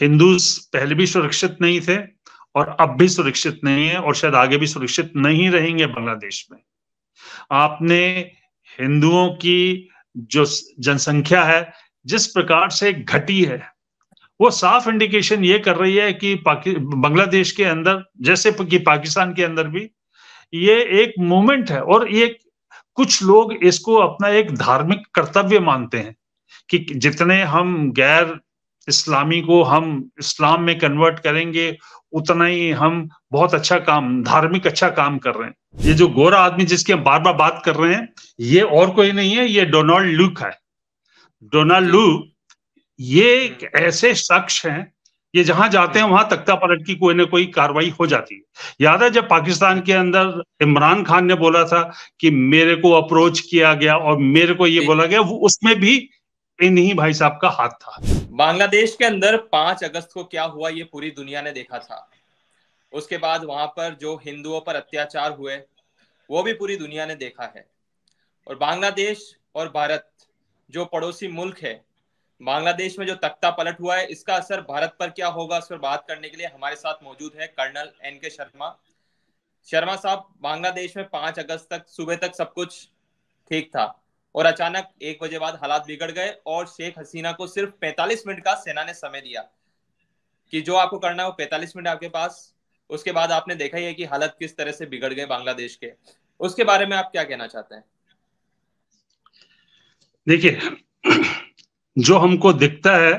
हिंदू पहले भी सुरक्षित नहीं थे और अब भी सुरक्षित नहीं है और शायद आगे भी सुरक्षित नहीं रहेंगे बांग्लादेश में आपने हिंदुओं की जो जनसंख्या है जिस प्रकार से घटी है वो साफ इंडिकेशन ये कर रही है कि बांग्लादेश के अंदर जैसे कि पाकिस्तान के अंदर भी ये एक मूवमेंट है और ये कुछ लोग इसको अपना एक धार्मिक कर्तव्य मानते हैं कि जितने हम गैर इस्लामी को हम इस्लाम में कन्वर्ट करेंगे उतना ही हम बहुत अच्छा काम धार्मिक अच्छा काम कर रहे हैं ये जो गोरा आदमी जिसकी हम बार बार बात कर रहे हैं ये और कोई नहीं है ये डोनाल्ड लूक है डोनाल्ड लू ये एक ऐसे शख्स हैं ये जहां जाते हैं वहां तख्ता पलट की कोई ना कोई कार्रवाई हो जाती है याद है जब पाकिस्तान के अंदर इमरान खान ने बोला था कि मेरे को अप्रोच किया गया और मेरे को ये बोला गया वो उसमें भी इन्हीं भाई साहब का हाथ था बांग्लादेश के अंदर पांच अगस्त को क्या हुआ ये पूरी दुनिया ने देखा था उसके बाद वहां पर जो हिंदुओं पर अत्याचार हुए वो भी पूरी दुनिया ने देखा है और बांग्लादेश और भारत जो पड़ोसी मुल्क है बांग्लादेश में जो तख्ता पलट हुआ है इसका असर भारत पर क्या होगा उस पर बात करने के लिए हमारे साथ मौजूद है कर्नल एन के शर्मा शर्मा साहब बांग्लादेश में पांच अगस्त तक सुबह तक सब कुछ ठीक था और अचानक एक बजे बाद हालात बिगड़ गए और शेख हसीना को सिर्फ 45 मिनट का सेना ने समय दिया कि जो आपको करना है वो 45 मिनट आपके पास उसके बाद आपने देखा ही है कि हालत किस तरह से बिगड़ गए बांग्लादेश के उसके बारे में आप क्या कहना चाहते हैं देखिए जो हमको दिखता है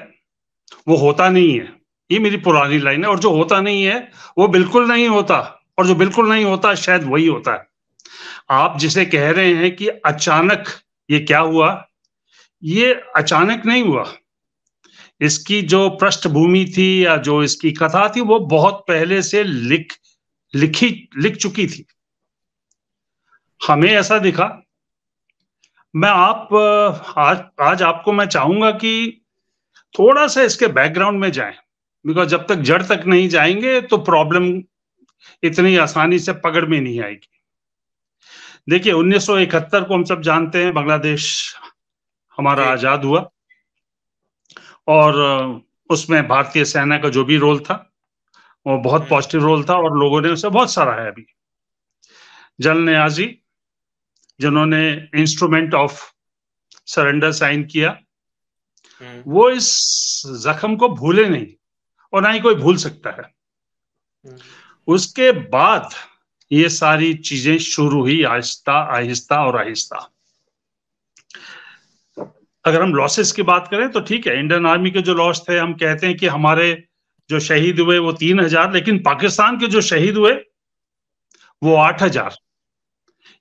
वो होता नहीं है ये मेरी पुरानी लाइन है और जो होता नहीं है वो बिल्कुल नहीं होता और जो बिल्कुल नहीं होता शायद वही होता है आप जिसे कह रहे हैं कि अचानक ये क्या हुआ ये अचानक नहीं हुआ इसकी जो पृष्ठभूमि थी या जो इसकी कथा थी वो बहुत पहले से लिख लिखी लिख चुकी थी हमें ऐसा दिखा मैं आप आज आज आपको मैं चाहूंगा कि थोड़ा सा इसके बैकग्राउंड में जाएं बिकॉज जब तक जड़ तक नहीं जाएंगे तो प्रॉब्लम इतनी आसानी से पकड़ में नहीं आएगी देखिए 1971 को हम सब जानते हैं बांग्लादेश हमारा आजाद हुआ और उसमें भारतीय सेना का जो भी रोल था वो बहुत हम्म। पॉजिटिव रोल था और लोगों ने उसे बहुत है भी जल न्याजी जिन्होंने इंस्ट्रूमेंट ऑफ सरेंडर साइन किया हम्म। वो इस जख्म को भूले नहीं और ना ही कोई भूल सकता है हम्म। उसके बाद ये सारी चीजें शुरू हुई आहिस्ता आहिस्ता और आहिस्ता अगर हम लॉसेस की बात करें तो ठीक है इंडियन आर्मी के जो लॉस थे हम कहते हैं कि हमारे जो शहीद हुए वो तीन हजार लेकिन पाकिस्तान के जो शहीद हुए वो आठ हजार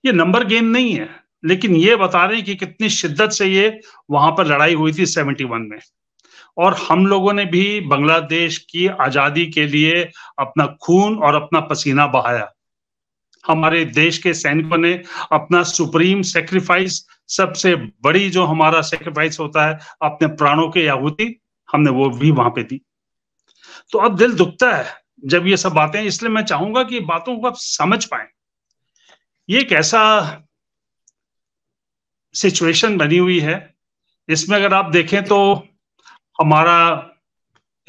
ये नंबर गेम नहीं है लेकिन ये बता रहे हैं कि कितनी शिद्दत से ये वहां पर लड़ाई हुई थी सेवेंटी वन में और हम लोगों ने भी बांग्लादेश की आजादी के लिए अपना खून और अपना पसीना बहाया हमारे देश के सैनिकों ने अपना सुप्रीम सेक्रीफाइस सबसे बड़ी जो हमारा सेक्रीफाइस होता है अपने प्राणों की आहुति हमने वो भी वहां पे दी तो अब दिल दुखता है जब ये सब बातें इसलिए मैं चाहूंगा कि बातों को आप समझ पाए ये एक ऐसा सिचुएशन बनी हुई है इसमें अगर आप देखें तो हमारा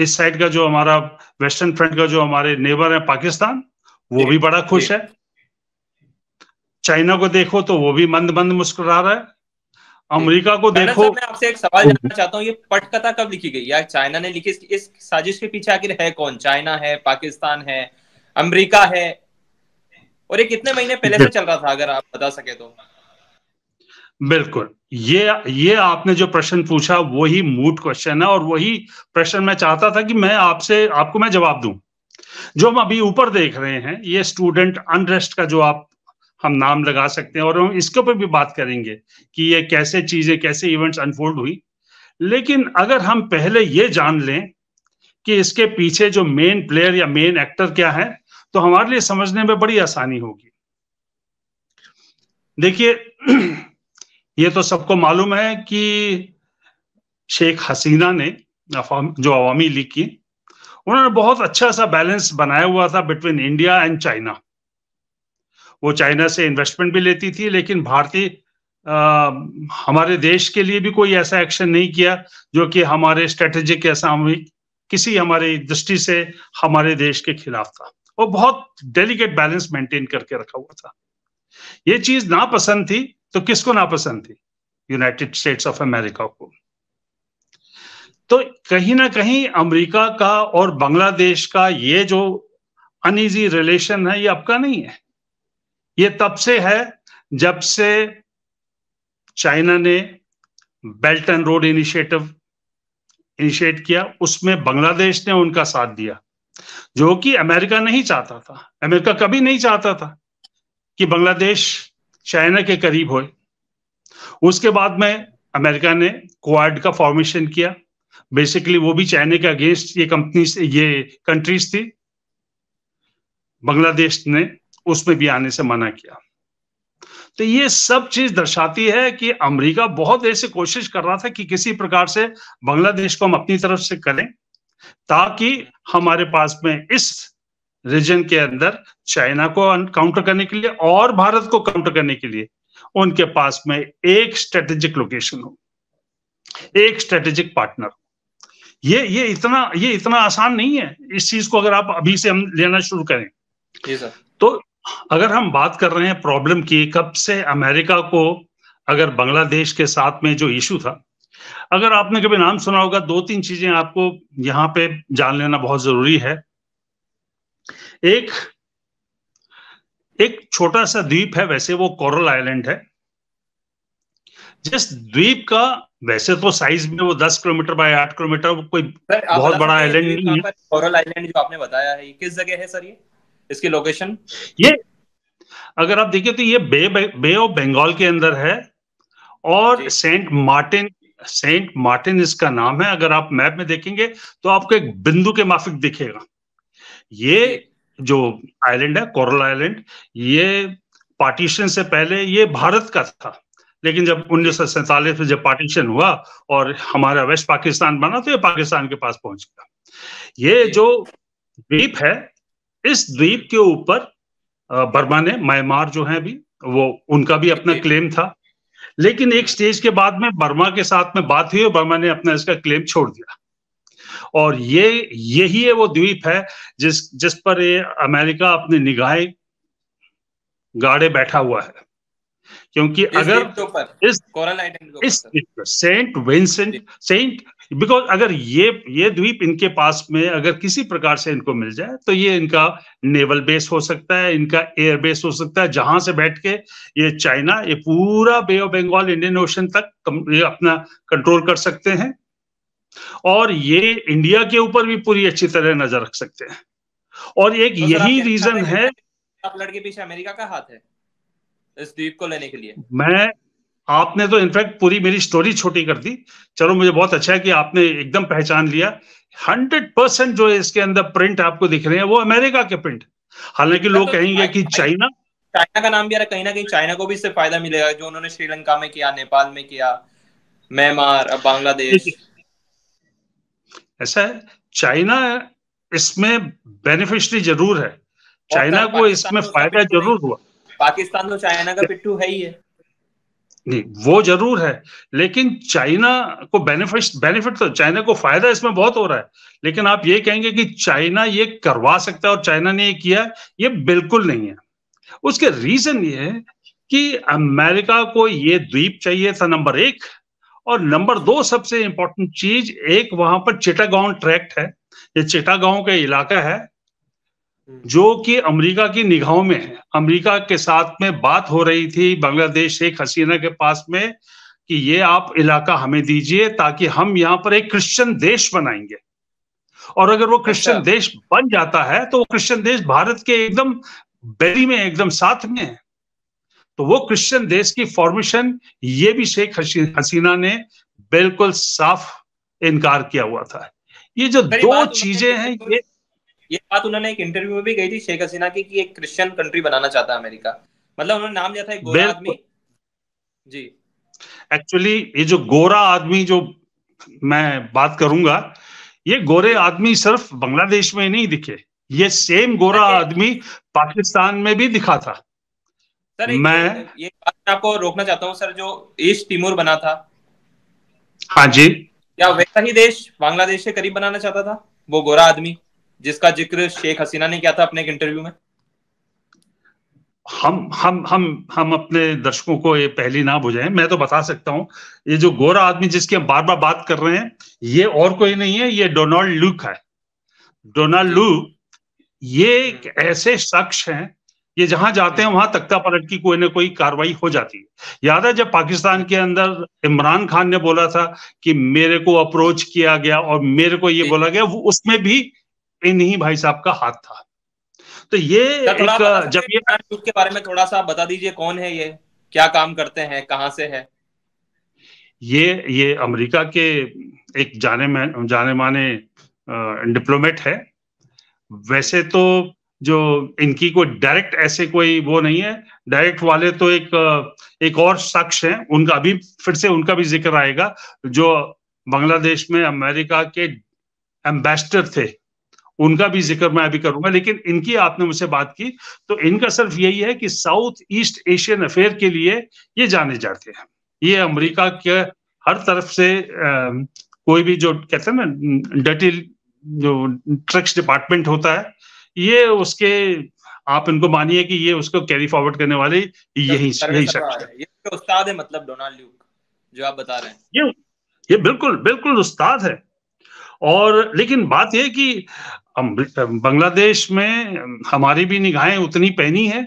इस साइड का जो हमारा वेस्टर्न फ्रंट का जो हमारे नेबर है पाकिस्तान वो भी बड़ा खुश है चाइना को देखो तो वो भी मंद मंद मुस्कुरा रहा है अमेरिका को देखो मैं आपसे एक सवाल जानना चाहता हूँ ये पटकथा कब लिखी गई यार चाइना ने लिखी इस साजिश के पीछे आखिर है कौन चाइना है पाकिस्तान है अमेरिका है और ये कितने महीने पहले से चल रहा था अगर आप बता सके तो बिल्कुल ये ये आपने जो प्रश्न पूछा वही मूड क्वेश्चन है और वही प्रश्न मैं चाहता था कि मैं आपसे आपको मैं जवाब दूं जो हम अभी ऊपर देख रहे हैं ये स्टूडेंट अनरेस्ट का जो आप हम नाम लगा सकते हैं और हम इसके ऊपर भी बात करेंगे कि ये कैसे चीजें कैसे इवेंट्स अनफोल्ड हुई लेकिन अगर हम पहले ये जान लें कि इसके पीछे जो मेन प्लेयर या मेन एक्टर क्या है तो हमारे लिए समझने में बड़ी आसानी होगी देखिए ये तो सबको मालूम है कि शेख हसीना ने जो अवामी लीग की उन्होंने बहुत अच्छा सा बैलेंस बनाया हुआ था बिटवीन इंडिया एंड चाइना वो चाइना से इन्वेस्टमेंट भी लेती थी लेकिन भारतीय हमारे देश के लिए भी कोई ऐसा एक्शन नहीं किया जो कि हमारे स्ट्रेटेजिक या सामूहिक किसी हमारे दृष्टि से हमारे देश के खिलाफ था वो बहुत डेलिकेट बैलेंस मेंटेन करके रखा हुआ था ये चीज ना पसंद थी तो किसको ना पसंद थी यूनाइटेड स्टेट्स ऑफ अमेरिका को तो कहीं ना कहीं अमेरिका का और बांग्लादेश का ये जो अनइजी रिलेशन है ये आपका नहीं है ये तब से है जब से चाइना ने belt and road initiative initiate किया उसमें बांग्लादेश ने उनका साथ दिया जो कि अमेरिका नहीं चाहता था अमेरिका कभी नहीं चाहता था कि बांग्लादेश चाइना के करीब हो उसके बाद में अमेरिका ने क्वाड का फॉर्मेशन किया बेसिकली वो भी चाइना के अगेंस्ट ये कंपनी ये कंट्रीज थी बांग्लादेश ने उसमें भी आने से मना किया तो ये सब चीज दर्शाती है कि अमेरिका बहुत देर से कोशिश कर रहा था कि किसी प्रकार से बांग्लादेश को हम अपनी तरफ से करें ताकि हमारे पास में इस रीजन के अंदर चाइना को काउंटर करने के लिए और भारत को काउंटर करने के लिए उनके पास में एक स्ट्रेटेजिक लोकेशन हो एक स्ट्रेटेजिक पार्टनर ये ये इतना ये इतना आसान नहीं है इस चीज को अगर आप अभी से हम लेना शुरू करें तो अगर हम बात कर रहे हैं प्रॉब्लम की कब से अमेरिका को अगर बांग्लादेश के साथ में जो इशू था अगर आपने कभी नाम सुना होगा दो तीन चीजें आपको यहां पे जान लेना बहुत जरूरी है एक एक छोटा सा द्वीप है वैसे वो कोरल आइलैंड है जिस द्वीप का वैसे तो साइज में वो दस किलोमीटर बाय आठ किलोमीटर कोई बहुत बड़ा आइलैंड नहीं है कोरल आइलैंड जो आपने बताया है किस जगह है सर ये इसकी लोकेशन ये अगर आप देखिए तो ये बे बे ऑफ बंगाल के अंदर है और सेंट मार्टिन सेंट मार्टिन इसका नाम है अगर आप मैप में देखेंगे तो आपको एक बिंदु के माफिक दिखेगा ये जो आइलैंड है कोरल आइलैंड ये पार्टीशन से पहले ये भारत का था लेकिन जब उन्नीस में जब पार्टीशन हुआ और हमारा वेस्ट पाकिस्तान बना तो ये पाकिस्तान के पास पहुंच गया ये जो द्वीप है इस द्वीप के ऊपर बर्मा ने म्यांमार जो है भी वो उनका भी अपना क्लेम था लेकिन एक स्टेज के बाद में बर्मा के साथ में बात हुई और बर्मा ने अपना इसका क्लेम छोड़ दिया और ये यही है वो द्वीप है जिस जिस पर ये अमेरिका अपनी निगाहें गाड़े बैठा हुआ है क्योंकि इस अगर इस कोरल इस सेंट विंसेंट सेंट बिकॉज अगर ये ये द्वीप इनके पास में अगर किसी प्रकार से इनको मिल जाए तो ये इनका नेवल बेस हो सकता है इनका एयर बेस हो सकता है जहां से बैठ के ये चाइना ये पूरा Bay of Bengal Indian Ocean तक ये अपना कंट्रोल कर सकते हैं और ये इंडिया के ऊपर भी पूरी अच्छी तरह नजर रख सकते हैं और एक तो यही रीजन अच्छा है लड़के पीछे अमेरिका का हाथ है इस द्वीप को लेने के लिए मैं आपने तो इनफैक्ट पूरी मेरी स्टोरी छोटी कर दी चलो मुझे बहुत अच्छा है कि आपने एकदम पहचान लिया हंड्रेड परसेंट जो इसके अंदर प्रिंट आपको दिख रहे हैं वो अमेरिका के प्रिंट हालांकि लोग तो कहेंगे कि चाइना चाइना का नाम भी कहीं ना कहीं चाइना को भी इससे फायदा मिलेगा जो उन्होंने श्रीलंका में किया नेपाल में किया म्यांमार बांग्लादेश ऐसा है चाइना इसमें बेनिफिशरी जरूर है चाइना को इसमें फायदा जरूर हुआ पाकिस्तान तो चाइना का पिट्टू है ही है नहीं वो जरूर है लेकिन चाइना को बेनिफिट बेनिफिट तो चाइना को फायदा इसमें बहुत हो रहा है लेकिन आप ये कहेंगे कि चाइना ये करवा सकता है और चाइना ने ये किया ये बिल्कुल नहीं है उसके रीजन ये है कि अमेरिका को ये द्वीप चाहिए था नंबर एक और नंबर दो सबसे इंपॉर्टेंट चीज एक वहां पर चिटागांव ट्रैक्ट है ये चिटागांव का इलाका है हम्म। जो कि अमेरिका की निगाहों में है अमेरिका के साथ में बात हो रही थी बांग्लादेश शेख हसीना के पास में कि ये आप इलाका हमें दीजिए ताकि हम यहाँ पर एक क्रिश्चियन देश बनाएंगे और अगर वो क्रिश्चियन अच्छा। देश बन जाता है तो वो क्रिश्चियन देश भारत के एकदम बेली में एकदम साथ में है तो वो क्रिश्चियन देश की फॉर्मेशन ये भी शेख हसीना ने बिल्कुल साफ इनकार किया हुआ था ये जो दो चीजें हैं ये ये बात उन्होंने एक इंटरव्यू में भी कही थी शेख हसीना की कि एक क्रिश्चियन कंट्री बनाना चाहता है अमेरिका मतलब उन्होंने नाम लिया था एक गोरा आदमी जी एक्चुअली ये जो गोरा आदमी जो मैं बात करूंगा ये गोरे आदमी सिर्फ बांग्लादेश में नहीं दिखे ये सेम गोरा आदमी पाकिस्तान में भी दिखा था सर मैं ये बात आपको रोकना चाहता हूँ सर जो ईस्ट तिमोर बना था हाँ जी क्या वैसा ही देश बांग्लादेश के करीब बनाना चाहता था वो गोरा आदमी जिसका जिक्र शेख हसीना ने किया था अपने एक इंटरव्यू में हम हम हम हम अपने दर्शकों को ये पहली ना बुझाएं मैं तो बता सकता हूं ये जो गोरा आदमी जिसकी हम बार बार बात कर रहे हैं ये और कोई नहीं है ये डोनाल्ड लूक है डोनाल्ड लू ये एक ऐसे शख्स हैं ये जहां जाते हैं वहां तख्ता पलट की कोई ना कोई कार्रवाई हो जाती है याद है जब पाकिस्तान के अंदर इमरान खान ने बोला था कि मेरे को अप्रोच किया गया और मेरे को ये बोला गया वो उसमें भी इन ही भाई साहब का हाथ था तो ये तो एक जब ये के बारे में थोड़ा सा बता दीजिए कौन है ये क्या काम करते हैं कहाँ से है ये ये अमेरिका के एक जाने में जाने माने डिप्लोमेट है वैसे तो जो इनकी कोई डायरेक्ट ऐसे कोई वो नहीं है डायरेक्ट वाले तो एक एक और शख्स हैं उनका अभी फिर से उनका भी जिक्र आएगा जो बांग्लादेश में अमेरिका के एम्बेसडर थे उनका भी जिक्र मैं अभी करूंगा लेकिन इनकी आपने मुझसे बात की तो इनका सिर्फ यही है कि साउथ ईस्ट एशियन अफेयर के लिए ये जाने जाते हैं ये अमेरिका के हर तरफ से आ, कोई भी जो कहते हैं ना डटी जो ट्रक्स डिपार्टमेंट होता है ये उसके आप इनको मानिए कि ये उसको कैरी फॉरवर्ड करने वाले यही यही शख्स है ये उस्ताद है मतलब डोनाल्ड ल्यूक जो आप बता रहे हैं ये ये बिल्कुल बिल्कुल उस्ताद है और लेकिन बात यह कि हम बांग्लादेश में हमारी भी निगाहें उतनी पहनी है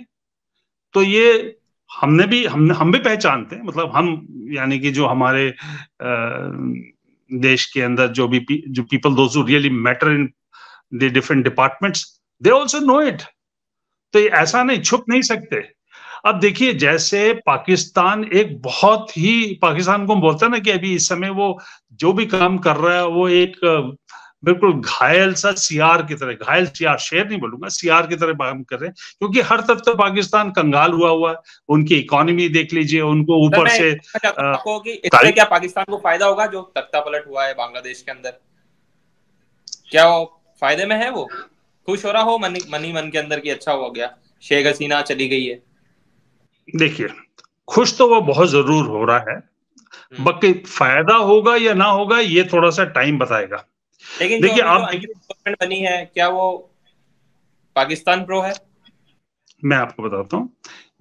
तो ये हमने भी हमने हम भी पहचानते हैं मतलब हम यानी कि जो हमारे देश के अंदर जो भी जो people do really matter in the different departments they also know it तो ये ऐसा नहीं छुप नहीं सकते अब देखिए जैसे पाकिस्तान एक बहुत ही पाकिस्तान को हम बोलते ना कि अभी इस समय वो जो भी काम कर रहा है वो एक बिल्कुल घायल सा सियार की तरह घायल सियार शेर नहीं बोलूंगा सियार की तरह काम कर रहे हैं क्योंकि हर तरफ तो पाकिस्तान कंगाल हुआ हुआ है उनकी इकोनॉमी देख लीजिए उनको ऊपर से कि इससे क्या पाकिस्तान को फायदा होगा जो तख्ता पलट हुआ है बांग्लादेश के अंदर क्या वो फायदे में है वो खुश हो रहा हो मनी मनी मन के अंदर की अच्छा हो गया शेख हसीना चली गई है देखिए खुश तो वो बहुत जरूर हो रहा है हम्म। बाकी फायदा होगा या ना होगा ये थोड़ा सा टाइम बताएगा लेकिन देखिए आप बनी है क्या वो पाकिस्तान प्रो है मैं आपको बताता हूँ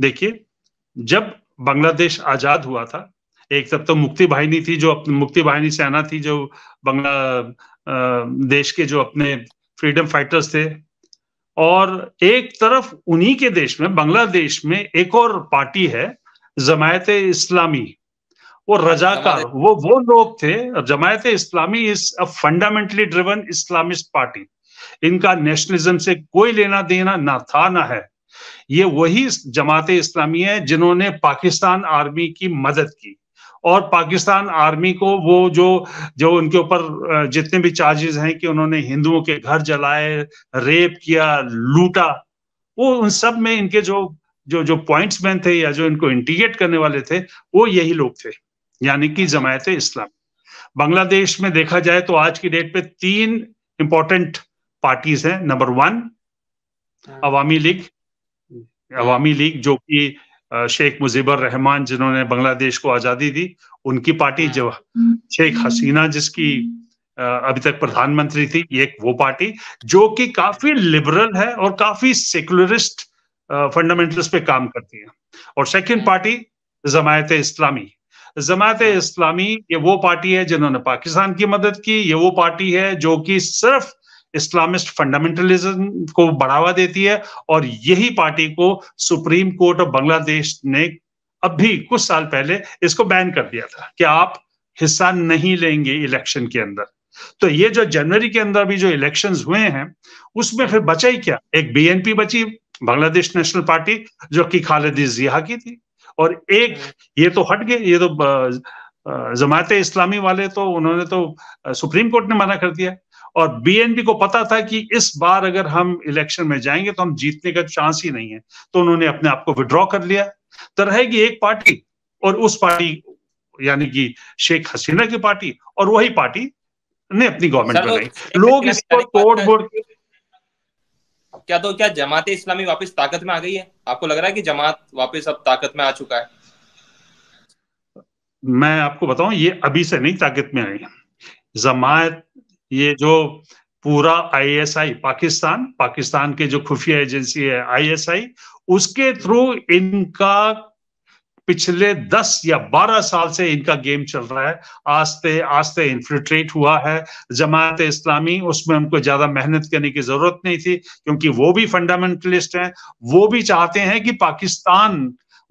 देखिए जब बांग्लादेश आजाद हुआ था एक तब तो मुक्ति वाहिनी थी जो मुक्ति बाहिनी सेना थी जो बांग्ला देश के जो अपने फ्रीडम फाइटर्स थे और एक तरफ उन्हीं के देश में बांग्लादेश में एक और पार्टी है जमायत इस्लामी वो रजाकार वो वो लोग थे Jamaat Islami is a fundamentally driven Islamist party इनका नेशनलिज्म से कोई लेना देना ना था ना है ये वही जमात इस्लामी है जिन्होंने पाकिस्तान आर्मी की मदद की और पाकिस्तान आर्मी को वो जो जो उनके ऊपर जितने भी चार्जेस हैं कि उन्होंने हिंदुओं के घर जलाए रेप किया लूटा वो उन सब में इनके जो जो जो पॉइंट्स मैन थे या जो इनको इंटीग्रेट करने वाले थे वो यही लोग थे यानी कि जमायत इस्लाम बांग्लादेश में देखा जाए तो आज की डेट पे तीन इंपॉर्टेंट पार्टीज हैं नंबर वन हाँ। अवामी लीग अवामी लीग जो कि शेख मुजीबर रहमान जिन्होंने बांग्लादेश को आजादी दी उनकी पार्टी हाँ। जो शेख हसीना जिसकी अभी तक प्रधानमंत्री थी एक वो पार्टी जो कि काफी लिबरल है और काफी सेकुलरिस्ट फंडामेंटल्स पे काम करती है और सेकंड पार्टी हाँ। जमायत इस्लामी जमात इस्लामी ये वो पार्टी है जिन्होंने पाकिस्तान की मदद की ये वो पार्टी है जो कि सिर्फ इस्लामिस्ट फंडामेंटलिज्म को बढ़ावा देती है और यही पार्टी को सुप्रीम कोर्ट ऑफ बांग्लादेश ने अभी कुछ साल पहले इसको बैन कर दिया था कि आप हिस्सा नहीं लेंगे इलेक्शन के अंदर तो ये जो जनवरी के अंदर भी जो इलेक्शन हुए हैं उसमें फिर बचा ही क्या एक बीएनपी बची बांग्लादेश नेशनल पार्टी जो कि खालिद जिया की थी और एक हाँ। ये तो हट गए ये तो जमात इस्लामी वाले तो उन्होंने तो सुप्रीम कोर्ट ने मना कर दिया और बीएनपी को पता था कि इस बार अगर हम इलेक्शन में जाएंगे तो हम जीतने का चांस ही नहीं है तो उन्होंने अपने आप को विड्रॉ कर लिया तो रहेगी एक पार्टी और उस पार्टी यानी कि शेख हसीना की पार्टी और वही पार्टी ने अपनी गवर्नमेंट बनाई लोग इसको तोड़ फोड़ के क्या तो क्या जमात इस्लामी वापस ताकत में आ गई है आपको लग रहा है कि जमात वापस अब ताकत में आ चुका है मैं आपको बताऊं ये अभी से नहीं ताकत में आई जमात ये जो पूरा आईएसआई पाकिस्तान पाकिस्तान के जो खुफिया एजेंसी है आईएसआई उसके थ्रू इनका पिछले 10 या 12 साल से इनका गेम चल रहा है आस्ते आस्ते इन्फिल्ट्रेट हुआ है जमात इस्लामी उसमें उनको ज्यादा मेहनत करने की जरूरत नहीं थी क्योंकि वो भी फंडामेंटलिस्ट हैं वो भी चाहते हैं कि पाकिस्तान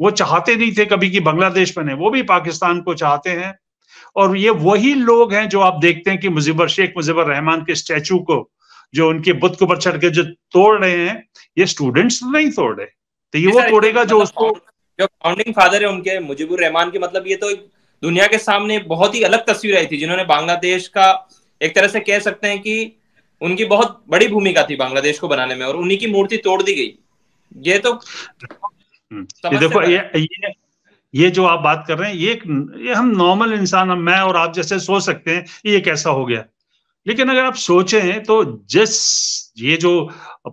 वो चाहते नहीं थे कभी कि बांग्लादेश बने वो भी पाकिस्तान को चाहते हैं और ये वही लोग हैं जो आप देखते हैं कि मुजिबर शेख मुजिबर रहमान के स्टैचू को जो उनके बुत के ऊपर चढ़ के जो तोड़ रहे हैं ये स्टूडेंट्स नहीं तोड़ रहे तो ये वो तोड़ेगा जो उसको जो फाउंडिंग फादर है उनके मुजीबुर रहमान के मतलब ये तो एक दुनिया के सामने बहुत ही अलग तस्वीर आई थी जिन्होंने बांग्लादेश का एक तरह से कह सकते हैं कि उनकी बहुत बड़ी भूमिका थी बांग्लादेश को बनाने में और उन्हीं की मूर्ति तोड़ दी गई ये तो हम्म। देखो ये, ये ये जो आप बात कर रहे हैं ये ये हम नॉर्मल इंसान मैं और आप जैसे सोच सकते हैं ये कैसा हो गया लेकिन अगर आप सोचें तो जिस ये जो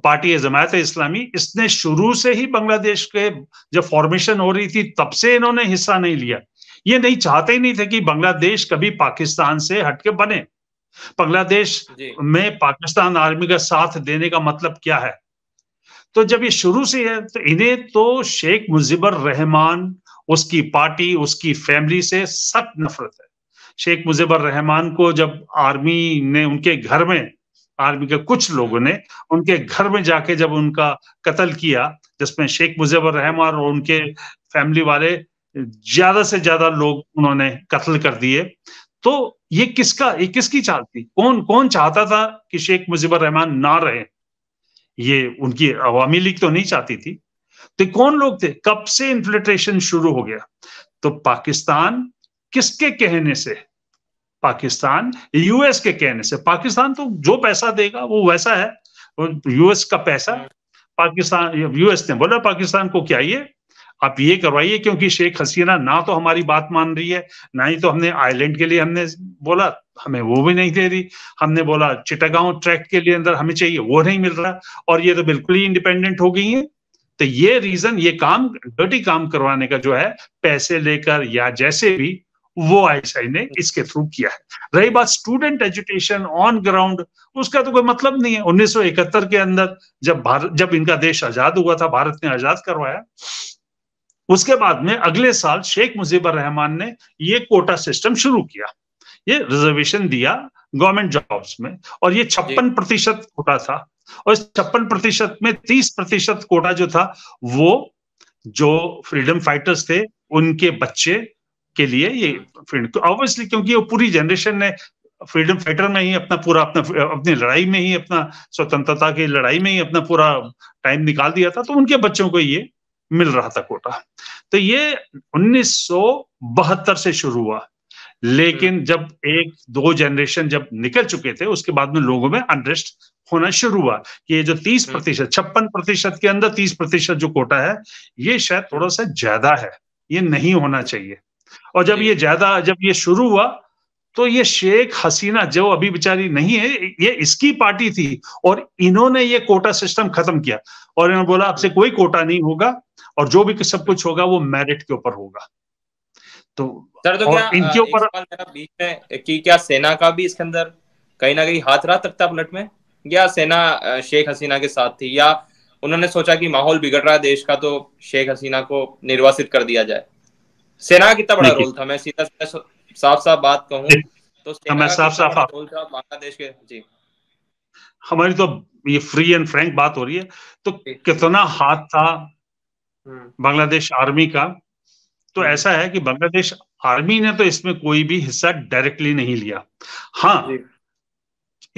पार्टी जमात इस्लामी इसने शुरू से ही बांग्लादेश के जब फॉर्मेशन हो रही थी तब से इन्होंने हिस्सा नहीं लिया ये नहीं चाहते ही नहीं थे कि बांग्लादेश कभी पाकिस्तान से हटके बने बांग्लादेश में पाकिस्तान आर्मी का साथ देने का मतलब क्या है तो जब ये शुरू से है तो इन्हें तो शेख मुजिबर रहमान उसकी पार्टी उसकी फैमिली से सख्त नफरत है शेख मुजिबर रहमान को जब आर्मी ने उनके घर में आर्मी के कुछ लोगों ने उनके घर में जाके जब उनका कत्ल किया जिसमें शेख मुजैबर रहमान और उनके फैमिली वाले ज्यादा से ज्यादा लोग उन्होंने कत्ल कर दिए तो ये किसका ये किसकी चाल थी कौन कौन चाहता था कि शेख मुजीबर रहमान ना रहे ये उनकी अवामी लीग तो नहीं चाहती थी तो कौन लोग थे कब से इन्फिल्ट्रेशन शुरू हो गया तो पाकिस्तान किसके कहने से पाकिस्तान यूएस के कहने से पाकिस्तान तो जो पैसा देगा वो वैसा है यूएस का पैसा हाँ। पाकिस्तान यूएस ने बोला पाकिस्तान को क्या ये आप ये करवाइए क्योंकि शेख हसीना ना तो हमारी बात मान रही है ना ही तो हमने आइलैंड के लिए हमने बोला हमें वो भी नहीं दे रही हमने बोला चिटागांव ट्रैक के लिए अंदर हमें चाहिए वो नहीं मिल रहा और ये तो बिल्कुल ही इंडिपेंडेंट हो गई है तो ये रीजन ये काम डर्टी काम करवाने का जो है पैसे लेकर या जैसे भी वो आई ने इसके थ्रू किया है रही बात स्टूडेंट एजुकेशन ऑन ग्राउंड उसका तो कोई मतलब नहीं है 1971 के अंदर जब भारत जब इनका देश आजाद हुआ था भारत ने आजाद करवाया उसके बाद में अगले साल शेख मुजीबर रहमान ने ये कोटा सिस्टम शुरू किया ये रिजर्वेशन दिया गवर्नमेंट जॉब्स में और ये छप्पन प्रतिशत कोटा था और इस छप्पन प्रतिशत में तीस प्रतिशत कोटा जो था वो जो फ्रीडम फाइटर्स थे उनके बच्चे के लिए ये फ्रीडम हाँ। ऑब्वियसली तो क्योंकि वो पूरी जनरेशन ने फ्रीडम फाइटर में ही अपना पूरा अपना अपनी लड़ाई में ही अपना स्वतंत्रता की लड़ाई में ही अपना पूरा टाइम निकाल दिया था तो उनके बच्चों को ये मिल रहा था कोटा तो ये उन्नीस से शुरू हुआ लेकिन हम्म। जब एक दो जनरेशन जब निकल चुके थे उसके बाद में लोगों में अनरेस्ट होना शुरू हुआ कि ये जो 30 हम्म। प्रतिशत छप्पन प्रतिशत के अंदर 30 प्रतिशत जो कोटा है ये शायद थोड़ा सा ज्यादा है ये नहीं होना चाहिए और जब ये ज्यादा जब ये शुरू हुआ तो ये शेख हसीना जो अभी बेचारी नहीं है ये इसकी पार्टी थी और इन्होंने ये कोटा सिस्टम खत्म किया और इन्होंने बोला आपसे कोई कोटा नहीं होगा और जो भी सब कुछ होगा वो मेरिट के ऊपर होगा तो सर तो क्या इनके ऊपर बीच में कि क्या सेना का भी इसके अंदर कहीं ना कहीं हाथ रहा तकता पलट में या सेना शेख हसीना के साथ थी या उन्होंने सोचा कि माहौल बिगड़ रहा है देश का तो शेख हसीना को निर्वासित कर दिया जाए सेना का कितना बड़ा रोल था मैं सीधा सीधा साफ साफ बात कहूँ तो हाँ, सेना साफ साफ रोल था बांग्लादेश के जी हमारी तो ये फ्री एंड फ्रैंक बात हो रही है तो कितना हाथ था हम्म। बांग्लादेश आर्मी का तो हम्म। ऐसा है कि बांग्लादेश आर्मी ने तो इसमें कोई भी हिस्सा डायरेक्टली नहीं लिया हाँ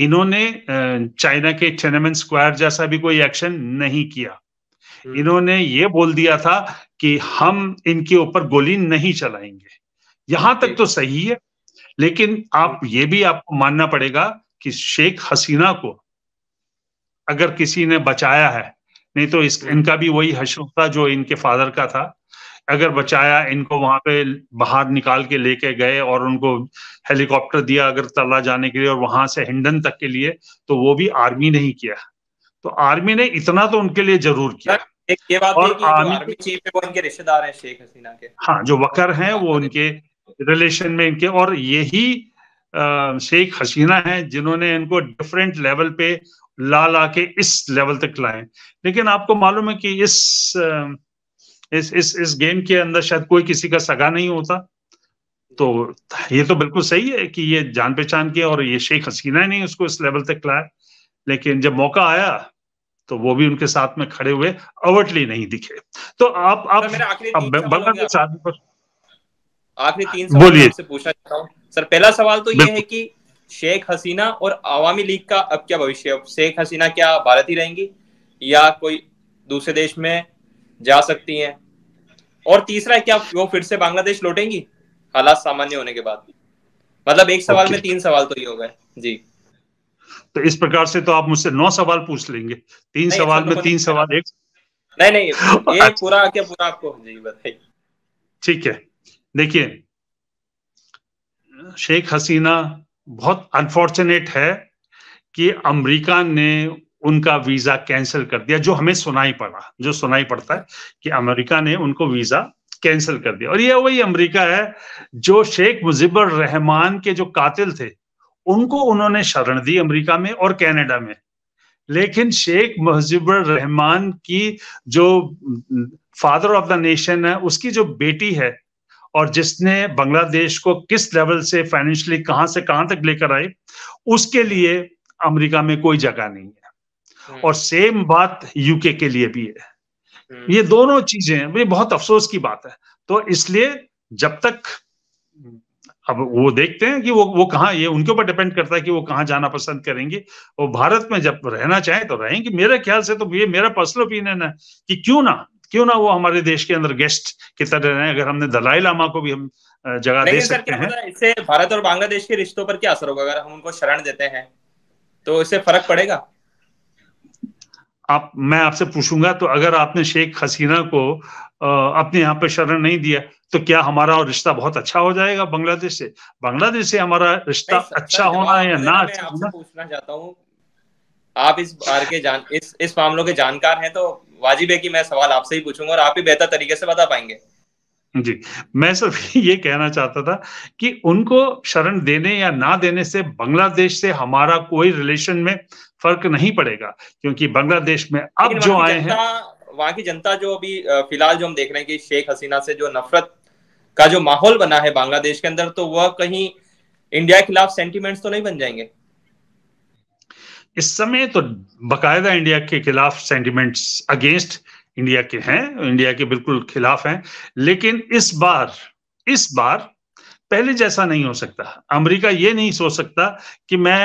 इन्होंने चाइना के चेनमन स्क्वायर जैसा भी कोई एक्शन नहीं किया हम्म। इन्होंने ये बोल दिया था कि हम इनके ऊपर गोली नहीं चलाएंगे यहां तक तो सही है लेकिन आप हम्म। ये भी आपको मानना पड़ेगा कि शेख हसीना को अगर किसी ने बचाया है नहीं तो इस हम्म। इनका भी वही हशर था जो इनके फादर का था अगर बचाया इनको वहां पे बाहर निकाल के लेके गए और उनको हेलीकॉप्टर दिया अगर तला जाने के लिए और वहां से हिंडन तक के लिए तो वो भी आर्मी ने ही किया तो आर्मी ने इतना तो उनके लिए जरूर किया एक ये बात और आर्मी चीफ है वो इनके रिश्तेदार हैं शेख हसीना के हाँ जो वकर हैं वो उनके रिलेशन में इनके और यही शेख हसीना हैं जिन्होंने इनको डिफरेंट लेवल पे ला ला के इस लेवल तक लाए लेकिन आपको मालूम है कि इस इस इस इस गेम के अंदर शायद कोई किसी का सगा नहीं होता तो ये तो बिल्कुल सही है कि ये जान पहचान के और ये शेख हसीना ने उसको इस लेवल तक लाए लेकिन जब मौका आया तो वो भी उनके साथ में खड़े हुए अवर्टली नहीं दिखे तो आप आप, आप बांग्लादेश आदमी आखिरी तीन सवाल से पूछना चाहता हूँ सर पहला सवाल तो ये है कि शेख हसीना और आवामी लीग का अब क्या भविष्य है शेख हसीना क्या भारत ही रहेंगी या कोई दूसरे देश में जा सकती हैं और तीसरा है क्या वो फिर से बांग्लादेश लौटेंगी हालात सामान्य होने के बाद मतलब एक सवाल में तीन सवाल तो ये हो गए जी तो इस प्रकार से तो आप मुझसे नौ सवाल पूछ लेंगे तीन सवाल में तो तीन सवाल एक नहीं नहीं ये अच्छा। पूरा आके पूरा आपको बताइए ठीक है देखिए शेख हसीना बहुत अनफॉर्चुनेट है कि अमेरिका ने उनका वीजा कैंसिल कर दिया जो हमें सुनाई पड़ा जो सुनाई पड़ता है कि अमेरिका ने उनको वीजा कैंसिल कर दिया और यह वही अमेरिका है जो शेख मुजिबर रहमान के जो कातिल थे उनको उन्होंने शरण दी अमेरिका में और कनाडा में लेकिन शेख मुजिबुर रहमान की जो फादर ऑफ द नेशन है उसकी जो बेटी है और जिसने बांग्लादेश को किस लेवल से फाइनेंशियली कहां से कहां तक लेकर आई उसके लिए अमेरिका में कोई जगह नहीं है हम्म। और सेम बात यूके के लिए भी है हम्म। ये दोनों चीजें बहुत अफसोस की बात है तो इसलिए जब तक अब वो देखते हैं कि वो वो कहाँ ये उनके ऊपर डिपेंड करता है कि वो कहाँ जाना पसंद करेंगे वो भारत में जब रहना चाहे तो रहेंगे मेरे ख्याल से तो ये मेरा पर्सनल ओपिनियन है कि क्यों ना क्यों ना वो हमारे देश के अंदर गेस्ट की तरह रहे अगर हमने दलाई लामा को भी हम जगह दे सकते हैं इससे भारत और बांग्लादेश के रिश्तों पर क्या असर होगा अगर हम उनको शरण देते हैं तो इससे फर्क पड़ेगा आप मैं आपसे पूछूंगा तो अगर आपने शेख हसीना को अपने यहाँ पर शरण नहीं दिया तो क्या हमारा और रिश्ता बहुत अच्छा हो जाएगा बांग्लादेश से बांग्लादेश से हमारा रिश्ता अच्छा होना है या ना अच्छा होना पूछना चाहता हूँ आप इस बार के जान इस इस मामलों के जानकार हैं तो वाजिब है कि मैं सवाल आपसे ही पूछूंगा और आप ही बेहतर तरीके से बता पाएंगे जी मैं सिर्फ ये कहना चाहता था कि उनको शरण देने या ना देने से बांग्लादेश से हमारा कोई रिलेशन में फर्क नहीं पड़ेगा क्योंकि बांग्लादेश में अब जो आए हैं वहां की जनता जो अभी फिलहाल जो हम देख रहे हैं कि शेख हसीना से जो नफरत का जो माहौल बना है बांग्लादेश के अंदर तो वह कहीं इंडिया के खिलाफ सेंटिमेंट्स तो नहीं बन जाएंगे इस समय तो बकायदा इंडिया के खिलाफ सेंटिमेंट्स अगेंस्ट इंडिया के हैं इंडिया के बिल्कुल खिलाफ हैं लेकिन इस बार इस बार पहले जैसा नहीं हो सकता अमेरिका ये नहीं सोच सकता कि मैं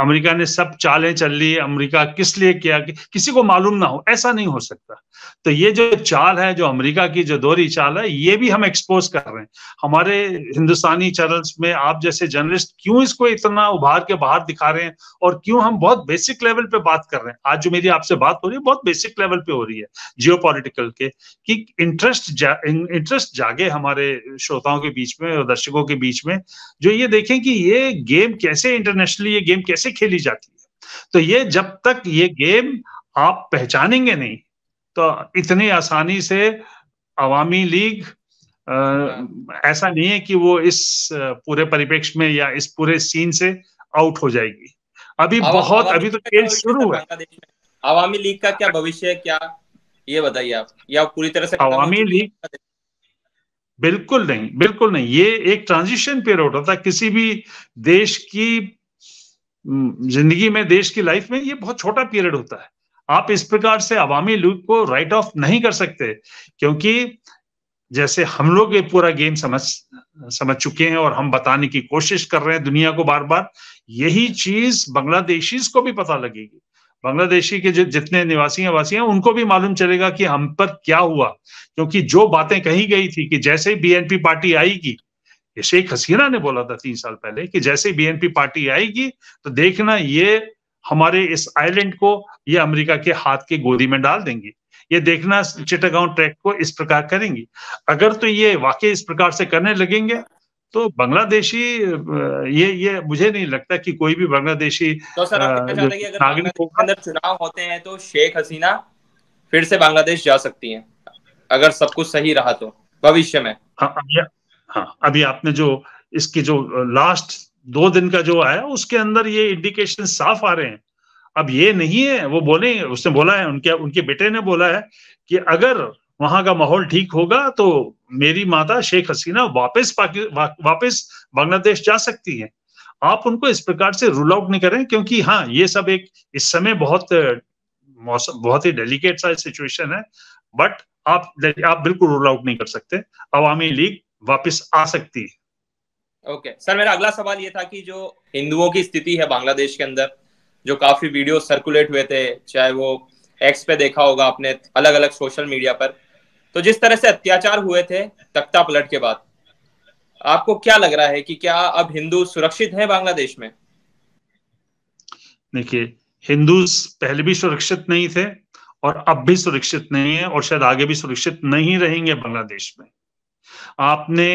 अमेरिका ने सब चालें चल ली अमेरिका किस लिए किया कि, किसी को मालूम ना हो ऐसा नहीं हो सकता तो ये जो चाल है जो अमेरिका की जो दोहरी चाल है ये भी हम एक्सपोज कर रहे हैं हमारे हिंदुस्तानी चैनल्स में आप जैसे जर्नलिस्ट क्यों इसको इतना उभार के बाहर दिखा रहे हैं और क्यों हम बहुत बेसिक लेवल पे बात कर रहे हैं आज जो मेरी आपसे बात हो रही है बहुत बेसिक लेवल पे हो रही है जियो के कि इंटरेस्ट जा, इंटरेस्ट जागे हमारे श्रोताओं के बीच में और दर्शकों के बीच में जो ये देखें कि ये गेम कैसे इंटरनेशनली ये गेम कैसे कैसे खेली जाती है तो ये जब तक ये गेम आप पहचानेंगे नहीं तो इतनी आसानी से अवामी लीग आ, ऐसा नहीं है कि वो इस पूरे परिप्रेक्ष्य में या इस पूरे सीन से आउट हो जाएगी अभी आवा, बहुत आवा, अभी तो खेल शुरू है अवामी लीग का क्या भविष्य है क्या ये बताइए आप या पूरी तरह से अवामी लीग बिल्कुल नहीं बिल्कुल नहीं ये एक ट्रांजिशन पीरियड होता है किसी भी देश की हम्म, जिंदगी में देश की लाइफ में ये बहुत छोटा पीरियड होता है आप इस प्रकार से अवामी लीग को राइट ऑफ नहीं कर सकते क्योंकि जैसे हम लोग ये पूरा गेम समझ समझ चुके हैं और हम बताने की कोशिश कर रहे हैं दुनिया को बार बार यही चीज बांग्लादेशी को भी पता लगेगी बांग्लादेशी के जो जितने निवासी वासी हैं उनको भी मालूम चलेगा कि हम पर क्या हुआ क्योंकि जो बातें कही गई थी कि जैसे बीएनपी पार्टी आएगी ये शेख हसीना ने बोला था तीन साल पहले कि जैसे बीएनपी पार्टी आएगी तो देखना ये हमारे इस आइलैंड को ये अमेरिका के हाथ के गोदी में डाल देंगी ये देखना चिटागांव ट्रैक को इस प्रकार करेंगी अगर तो ये वाकई इस प्रकार से करने लगेंगे तो बांग्लादेशी ये ये मुझे नहीं लगता कि कोई भी बांग्लादेशी तो नागरिक चुनाव होते हैं तो शेख हसीना फिर से बांग्लादेश जा सकती है अगर सब कुछ सही रहा तो भविष्य में हाँ, हाँ अभी आपने जो इसके जो लास्ट दो दिन का जो आया उसके अंदर ये इंडिकेशन साफ आ रहे हैं अब ये नहीं है वो बोले उसने बोला है उनके उनके बेटे ने बोला है कि अगर वहां का माहौल ठीक होगा तो मेरी माता शेख हसीना वापस वा, वापस बांग्लादेश जा सकती है आप उनको इस प्रकार से रूल आउट नहीं करें क्योंकि हाँ ये सब एक इस समय बहुत मौसम बहुत ही डेलिकेट सा सिचुएशन है बट आप आप बिल्कुल रूल आउट नहीं कर सकते अवामी लीग वापस आ सकती है ओके okay. सर मेरा अगला सवाल ये था कि जो हिंदुओं की स्थिति है बांग्लादेश के अंदर जो काफी वीडियो सर्कुलेट हुए थे चाहे वो एक्स पे देखा होगा आपने अलग अलग सोशल मीडिया पर तो जिस तरह से अत्याचार हुए थे तख्ता पलट के बाद आपको क्या लग रहा है कि क्या अब हिंदू सुरक्षित हैं बांग्लादेश में देखिए हिंदू पहले भी सुरक्षित नहीं थे और अब भी सुरक्षित नहीं है और शायद आगे भी सुरक्षित नहीं रहेंगे बांग्लादेश में आपने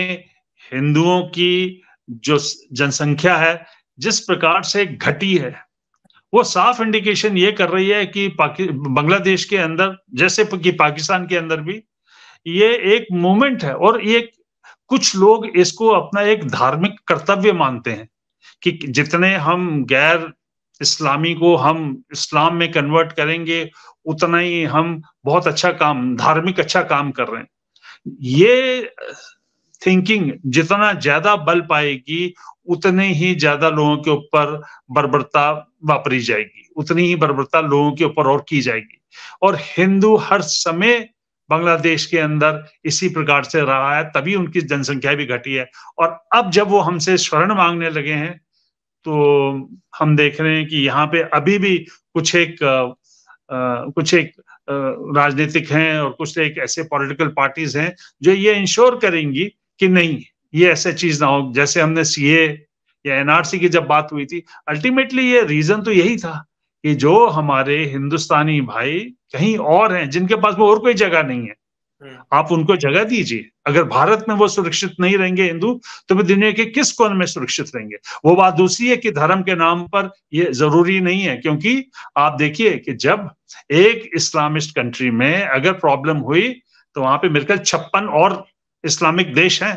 हिंदुओं की जो जनसंख्या है जिस प्रकार से घटी है वो साफ इंडिकेशन ये कर रही है कि बांग्लादेश के अंदर जैसे कि पाकिस्तान के अंदर भी ये एक मूवमेंट है और ये कुछ लोग इसको अपना एक धार्मिक कर्तव्य मानते हैं कि जितने हम गैर इस्लामी को हम इस्लाम में कन्वर्ट करेंगे उतना ही हम बहुत अच्छा काम धार्मिक अच्छा काम कर रहे हैं ये थिंकिंग जितना ज्यादा बल पाएगी उतने ही ज्यादा लोगों के ऊपर बर्बरता वापरी जाएगी उतनी ही बर्बरता लोगों के ऊपर और की जाएगी और हिंदू हर समय बांग्लादेश के अंदर इसी प्रकार से रहा है तभी उनकी जनसंख्या भी घटी है और अब जब वो हमसे स्वर्ण मांगने लगे हैं तो हम देख रहे हैं कि यहाँ पे अभी भी कुछ एक कुछ एक राजनीतिक हैं और कुछ एक ऐसे पॉलिटिकल पार्टीज हैं जो ये इंश्योर करेंगी कि नहीं ये ऐसे चीज ना हो जैसे हमने सीए या एनआरसी की जब बात हुई थी अल्टीमेटली ये रीजन तो यही था कि जो हमारे हिंदुस्तानी भाई कहीं और हैं जिनके पास में और कोई जगह नहीं है आप उनको जगह दीजिए अगर भारत में वो सुरक्षित नहीं रहेंगे हिंदू तो फिर दुनिया के किस कोन में सुरक्षित रहेंगे वो बात दूसरी है कि धर्म के नाम पर ये जरूरी नहीं है क्योंकि आप देखिए कि जब एक इस्लामिस्ट कंट्री में अगर प्रॉब्लम हुई तो वहां पे मेरे छप्पन और इस्लामिक देश हैं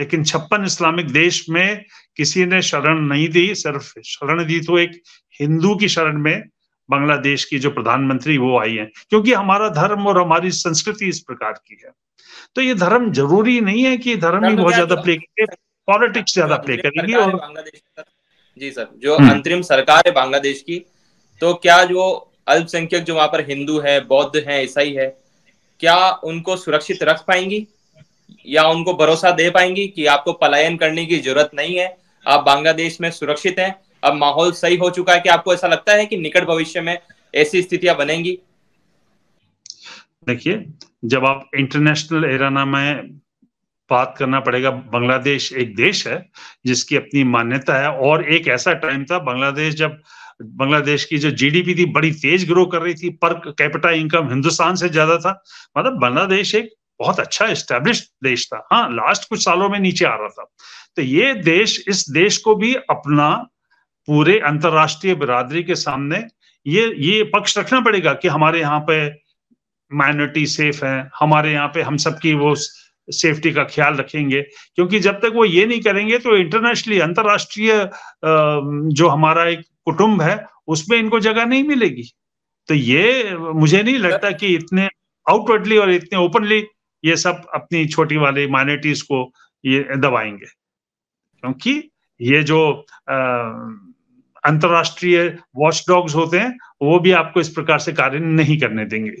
लेकिन छप्पन इस्लामिक देश में किसी ने शरण नहीं दी सिर्फ शरण दी तो एक हिंदू की शरण में बांग्लादेश की जो प्रधानमंत्री वो आई है क्योंकि हमारा धर्म और हमारी संस्कृति इस प्रकार की है तो ये धर्म जरूरी नहीं है कि धर्म ही बहुत ज्यादा प्ले करे पॉलिटिक्स ज्यादा प्ले करेगी और जी सर जो हम्म। अंतरिम सरकार है बांग्लादेश की तो क्या जो अल्पसंख्यक जो वहां पर हिंदू है बौद्ध है ईसाई है क्या उनको सुरक्षित रख पाएंगी या उनको भरोसा दे पाएंगी कि आपको पलायन करने की जरूरत नहीं है आप बांग्लादेश में सुरक्षित हैं अब माहौल सही हो चुका है कि आपको ऐसा लगता है कि निकट भविष्य में ऐसी स्थितियां बनेंगी देखिए जब आप इंटरनेशनल एराना में बात करना पड़ेगा बांग्लादेश एक देश है जिसकी अपनी मान्यता है और एक ऐसा टाइम था बांग्लादेश जब बांग्लादेश की जो जीडीपी थी बड़ी तेज ग्रो कर रही थी पर कैपिटा इनकम हिंदुस्तान से ज्यादा था मतलब बांग्लादेश एक बहुत अच्छा स्टेब्लिश देश था हाँ लास्ट कुछ सालों में नीचे आ रहा था तो ये देश इस देश को भी अपना पूरे अंतर्राष्ट्रीय बिरादरी के सामने ये ये पक्ष रखना पड़ेगा कि हमारे यहाँ पे माइनॉरिटी सेफ है हमारे यहाँ पे हम सबकी वो सेफ्टी का ख्याल रखेंगे क्योंकि जब तक वो ये नहीं करेंगे तो इंटरनेशनली अंतर्राष्ट्रीय जो हमारा एक कुटुंब है उसमें इनको जगह नहीं मिलेगी तो ये मुझे नहीं लगता कि इतने आउटवर्डली और इतने ओपनली ये सब अपनी छोटी वाली माइनॉरिटीज को ये दबाएंगे क्योंकि ये जो आ, अंतर्राष्ट्रीय वॉचडॉग्स होते हैं वो भी आपको इस प्रकार से कार्य नहीं करने देंगे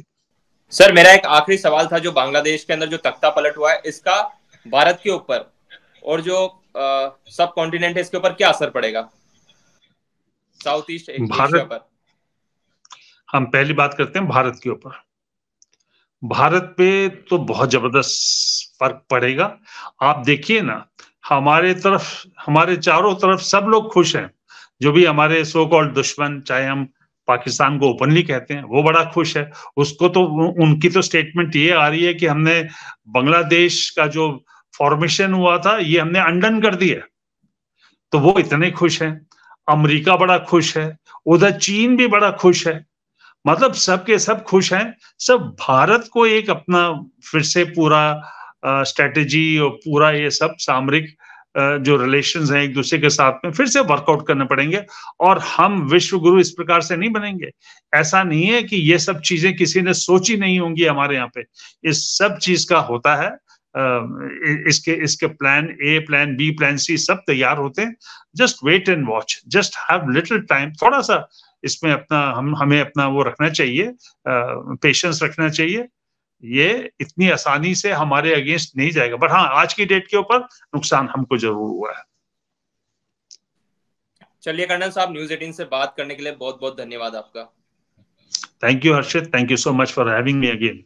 सर मेरा एक आखिरी सवाल था जो बांग्लादेश के अंदर जो तख्ता पलट हुआ है इसका भारत के ऊपर और जो आ, सब कॉन्टिनेंट है इसके ऊपर क्या असर पड़ेगा साउथ ईस्ट भारत पर हम पहली बात करते हैं भारत के ऊपर भारत पे तो बहुत जबरदस्त फर्क पड़ेगा आप देखिए ना हमारे तरफ हमारे चारों तरफ सब लोग खुश हैं जो भी हमारे सो कॉल्ड दुश्मन चाहे हम पाकिस्तान को ओपनली कहते हैं वो बड़ा खुश है उसको तो उनकी तो स्टेटमेंट ये आ रही है कि हमने बांग्लादेश का जो फॉर्मेशन हुआ था ये हमने अंडन कर दिया तो वो इतने खुश हैं अमेरिका बड़ा खुश है उधर चीन भी बड़ा खुश है मतलब सबके सब खुश हैं सब भारत को एक अपना फिर से पूरा स्ट्रेटेजी और पूरा ये सब सामरिक आ, जो रिलेशन हैं एक दूसरे के साथ में फिर से वर्कआउट करने पड़ेंगे और हम विश्व गुरु इस प्रकार से नहीं बनेंगे ऐसा नहीं है कि ये सब चीजें किसी ने सोची नहीं होंगी हमारे यहाँ पे इस सब चीज का होता है इसके इसके plan A plan B plan C सब तैयार होते हैं just wait and watch just have little time थोड़ा सा इसमें अपना हम हमें अपना वो रखना चाहिए पेशेंस रखना चाहिए ये इतनी आसानी से हमारे अगेंस्ट नहीं जाएगा बट हाँ आज की डेट के ऊपर नुकसान हमको जरूर हुआ है चलिए कर्नल साहब न्यूज एटीन से बात करने के लिए बहुत बहुत धन्यवाद आपका thank you Harshit thank you so much for having me again